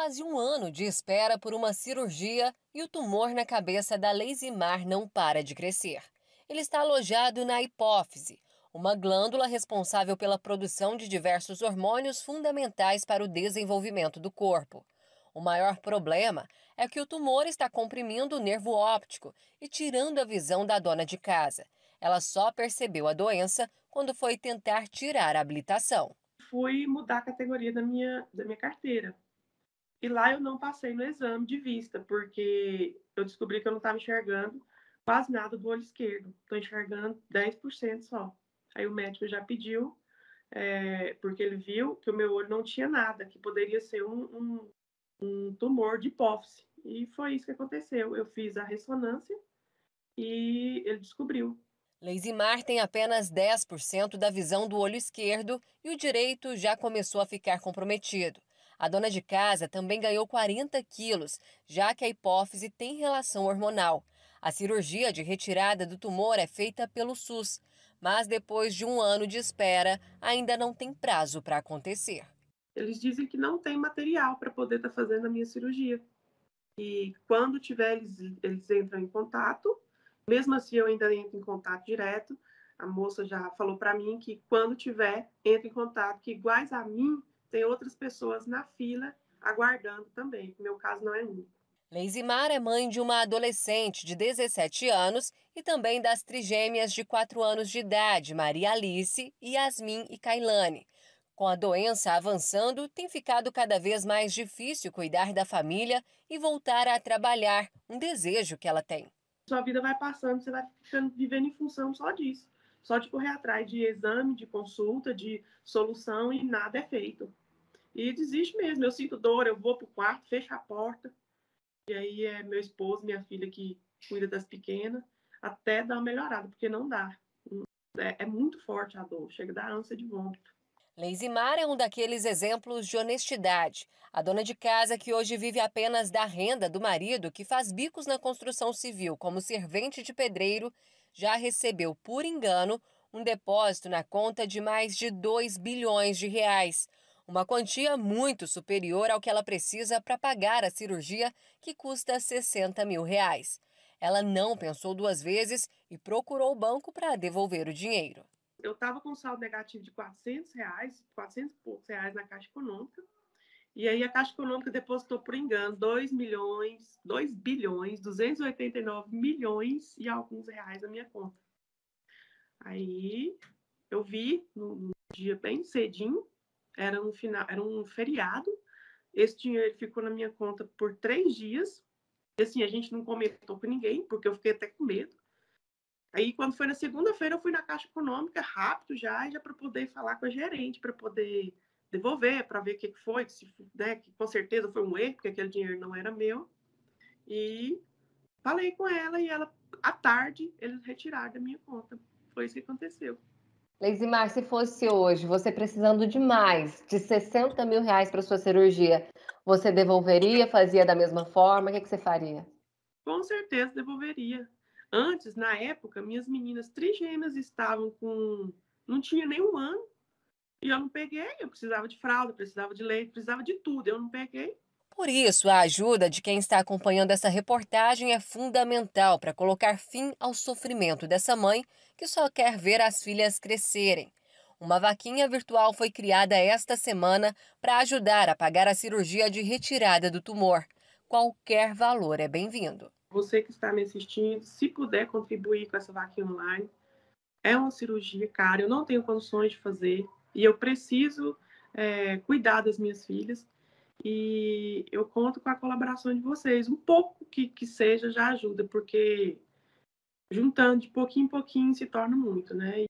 Quase um ano de espera por uma cirurgia e o tumor na cabeça da Leisimar não para de crescer. Ele está alojado na hipófise, uma glândula responsável pela produção de diversos hormônios fundamentais para o desenvolvimento do corpo. O maior problema é que o tumor está comprimindo o nervo óptico e tirando a visão da dona de casa. Ela só percebeu a doença quando foi tentar tirar a habilitação. Fui mudar a categoria da minha, da minha carteira e lá eu não passei no exame de vista, porque eu descobri que eu não estava enxergando quase nada do olho esquerdo. Estou enxergando 10% só. Aí o médico já pediu, é, porque ele viu que o meu olho não tinha nada, que poderia ser um, um, um tumor de hipófise. E foi isso que aconteceu. Eu fiz a ressonância e ele descobriu. Leisimar tem apenas 10% da visão do olho esquerdo e o direito já começou a ficar comprometido. A dona de casa também ganhou 40 quilos, já que a hipófise tem relação hormonal. A cirurgia de retirada do tumor é feita pelo SUS, mas depois de um ano de espera, ainda não tem prazo para acontecer. Eles dizem que não tem material para poder estar tá fazendo a minha cirurgia. E quando tiver, eles, eles entram em contato. Mesmo assim, eu ainda entro em contato direto. A moça já falou para mim que quando tiver, entra em contato, que iguais a mim tem outras pessoas na fila aguardando também. Meu caso não é único. Leizimar é mãe de uma adolescente de 17 anos e também das trigêmeas de 4 anos de idade, Maria Alice, Yasmin e Kailane. Com a doença avançando, tem ficado cada vez mais difícil cuidar da família e voltar a trabalhar, um desejo que ela tem. Sua vida vai passando, você vai ficando, vivendo em função só disso. Só de tipo, correr atrás de exame, de consulta, de solução e nada é feito. E desisto mesmo. Eu sinto dor, eu vou para o quarto, fecho a porta. E aí é meu esposo, minha filha que cuida das pequenas, até dar uma melhorada, porque não dá. É, é muito forte a dor, chega a dar ânsia de vômito. Leizimar é um daqueles exemplos de honestidade. A dona de casa que hoje vive apenas da renda do marido, que faz bicos na construção civil como servente de pedreiro, já recebeu, por engano, um depósito na conta de mais de 2 bilhões de reais, uma quantia muito superior ao que ela precisa para pagar a cirurgia, que custa 60 mil reais. Ela não pensou duas vezes e procurou o banco para devolver o dinheiro. Eu estava com saldo negativo de 400 reais, 400 e poucos reais na Caixa Econômica. E aí a Caixa Econômica depositou por engano 2 milhões, 2 bilhões, 289 milhões e alguns reais na minha conta. Aí eu vi num dia bem cedinho, era um final, era um feriado. Esse dinheiro ficou na minha conta por três dias. E assim, a gente não comentou com ninguém, porque eu fiquei até com medo. Aí, quando foi na segunda-feira, eu fui na Caixa Econômica, rápido já, já para poder falar com a gerente, para poder devolver para ver o que foi, se, né, que com certeza foi um erro, porque aquele dinheiro não era meu. E falei com ela e ela, à tarde, eles retiraram da minha conta. Foi isso que aconteceu. Leizimar, se fosse hoje, você precisando de mais, de 60 mil reais para sua cirurgia, você devolveria, fazia da mesma forma? O que, que você faria? Com certeza devolveria. Antes, na época, minhas meninas trigêmeas estavam com. Não tinha nem um ano e eu não peguei, eu precisava de fralda, precisava de leite, precisava de tudo, eu não peguei. Por isso, a ajuda de quem está acompanhando essa reportagem é fundamental para colocar fim ao sofrimento dessa mãe que só quer ver as filhas crescerem. Uma vaquinha virtual foi criada esta semana para ajudar a pagar a cirurgia de retirada do tumor. Qualquer valor é bem-vindo. Você que está me assistindo, se puder contribuir com essa vaquinha online, é uma cirurgia cara, eu não tenho condições de fazer, e eu preciso é, cuidar das minhas filhas e eu conto com a colaboração de vocês. Um pouco que, que seja já ajuda, porque juntando de pouquinho em pouquinho se torna muito, né?